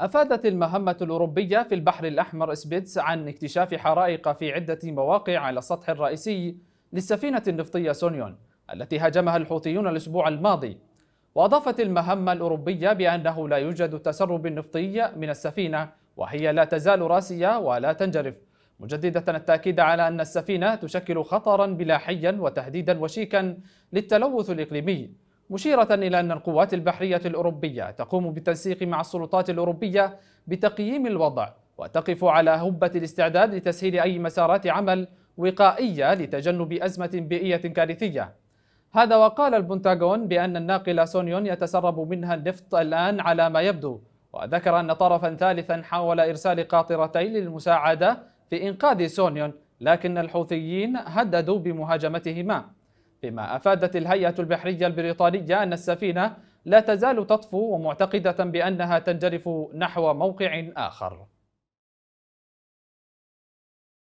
أفادت المهمة الأوروبية في البحر الأحمر إسبيتس عن اكتشاف حرائق في عدة مواقع على السطح الرئيسي للسفينة النفطية سونيون التي هاجمها الحوثيون الأسبوع الماضي وأضافت المهمة الأوروبية بأنه لا يوجد تسرب نفطي من السفينة وهي لا تزال راسية ولا تنجرف مجددة التأكيد على أن السفينة تشكل خطرا بلاحيا وتهديدا وشيكا للتلوث الإقليمي مشيرة إلى أن القوات البحرية الأوروبية تقوم بالتنسيق مع السلطات الأوروبية بتقييم الوضع وتقف على هبة الاستعداد لتسهيل أي مسارات عمل وقائية لتجنب أزمة بيئية كارثية هذا وقال البنتاغون بأن الناقلة سونيون يتسرب منها النفط الآن على ما يبدو وذكر أن طرفا ثالثا حاول إرسال قاطرتين للمساعدة في إنقاذ سونيون لكن الحوثيين هددوا بمهاجمتهما بما أفادت الهيئة البحرية البريطانية أن السفينة لا تزال تطفو ومعتقدة بأنها تنجرف نحو موقع آخر